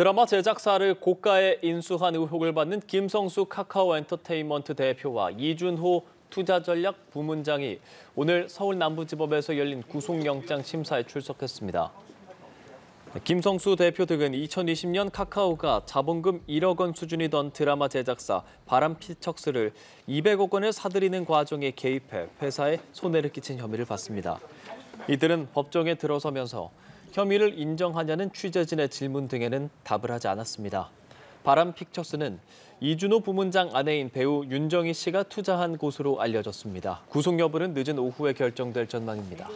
드라마 제작사를 고가에 인수한 의혹을 받는 김성수 카카오 엔터테인먼트 대표와 이준호 투자전략 부문장이 오늘 서울 남부지법에서 열린 구속영장 심사에 출석했습니다. 김성수 대표 등은 2020년 카카오가 자본금 1억 원 수준이던 드라마 제작사 바람피척스를 200억 원을 사들이는 과정에 개입해 회사에 손해를 끼친 혐의를 받습니다. 이들은 법정에 들어서면서 혐의를 인정하냐는 취재진의 질문 등에는 답을 하지 않았습니다. 바람픽처스는 이준호 부문장 아내인 배우 윤정희 씨가 투자한 곳으로 알려졌습니다. 구속 여부는 늦은 오후에 결정될 전망입니다.